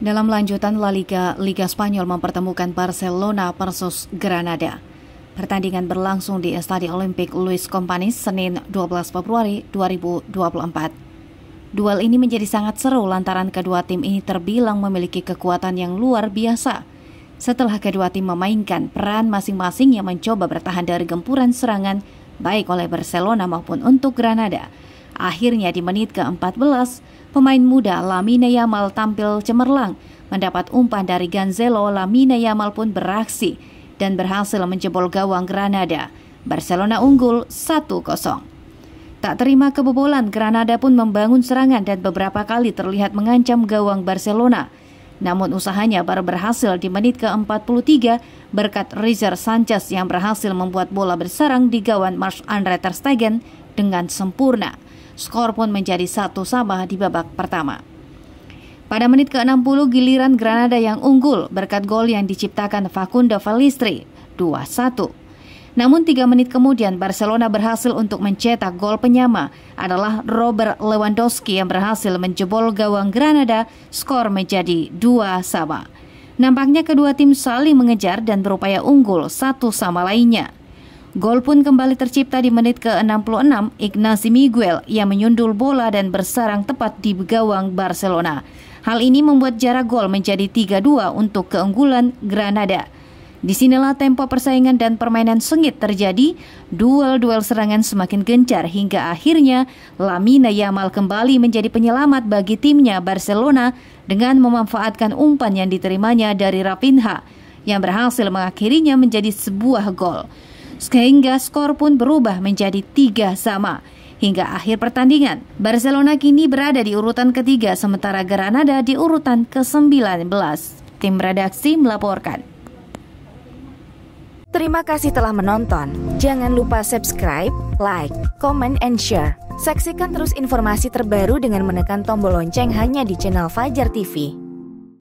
dalam lanjutan La Liga, Liga Spanyol mempertemukan Barcelona versus Granada. Pertandingan berlangsung di Estadio Olimpik Luis Companys Senin 12 Februari 2024. Duel ini menjadi sangat seru lantaran kedua tim ini terbilang memiliki kekuatan yang luar biasa. Setelah kedua tim memainkan peran masing-masing yang mencoba bertahan dari gempuran serangan baik oleh Barcelona maupun untuk Granada, Akhirnya di menit ke-14, pemain muda Lamine Yamal tampil cemerlang, mendapat umpan dari Ganzelo, Lamine Yamal pun beraksi dan berhasil menjebol gawang Granada. Barcelona unggul 1-0. Tak terima kebobolan, Granada pun membangun serangan dan beberapa kali terlihat mengancam gawang Barcelona. Namun usahanya baru berhasil di menit ke-43 berkat Richard Sanchez yang berhasil membuat bola bersarang di gawang Marsh Andre Ter Stegen dengan sempurna. Skor pun menjadi satu sama di babak pertama. Pada menit ke-60 giliran Granada yang unggul berkat gol yang diciptakan Facundo Valistri 2-1. Namun tiga menit kemudian Barcelona berhasil untuk mencetak gol penyama adalah Robert Lewandowski yang berhasil menjebol gawang Granada skor menjadi 2 sama. Nampaknya kedua tim saling mengejar dan berupaya unggul satu sama lainnya. Gol pun kembali tercipta di menit ke-66 Ignasi Miguel yang menyundul bola dan bersarang tepat di gawang Barcelona. Hal ini membuat jarak gol menjadi 3-2 untuk keunggulan Granada. Disinilah tempo persaingan dan permainan sengit terjadi, duel-duel serangan semakin gencar hingga akhirnya Lamina Yamal kembali menjadi penyelamat bagi timnya Barcelona dengan memanfaatkan umpan yang diterimanya dari Rafinha yang berhasil mengakhirinya menjadi sebuah gol sehingga skor pun berubah menjadi tiga sama. Hingga akhir pertandingan, Barcelona kini berada di urutan ketiga sementara Granada di urutan ke-19. Tim redaksi melaporkan. Terima kasih telah menonton. Jangan lupa subscribe, like, comment, and share. Saksikan terus informasi terbaru dengan menekan tombol lonceng hanya di channel Fajar TV.